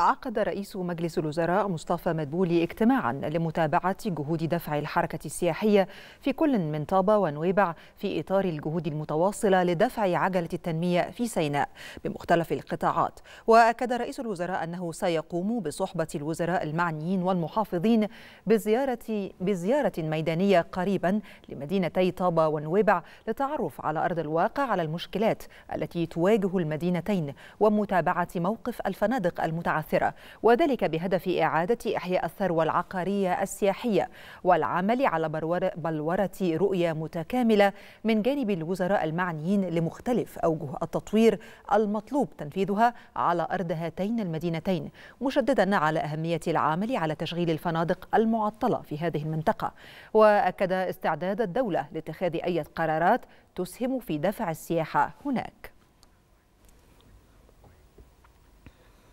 عقد رئيس مجلس الوزراء مصطفى مدبولي اجتماعا لمتابعة جهود دفع الحركة السياحية في كل من طابة ونويبع في إطار الجهود المتواصلة لدفع عجلة التنمية في سيناء بمختلف القطاعات وأكد رئيس الوزراء أنه سيقوم بصحبة الوزراء المعنيين والمحافظين بزيارة, بزيارة ميدانية قريبا لمدينتي طابة ونويبع للتعرف على أرض الواقع على المشكلات التي تواجه المدينتين ومتابعة موقف الفنادق المتعثرة المؤثرة وذلك بهدف إعادة إحياء الثروة العقارية السياحية والعمل على بلورة رؤية متكاملة من جانب الوزراء المعنيين لمختلف أوجه التطوير المطلوب تنفيذها على أرض هاتين المدينتين مشددا على أهمية العمل على تشغيل الفنادق المعطلة في هذه المنطقة وأكد استعداد الدولة لاتخاذ أي قرارات تسهم في دفع السياحة هناك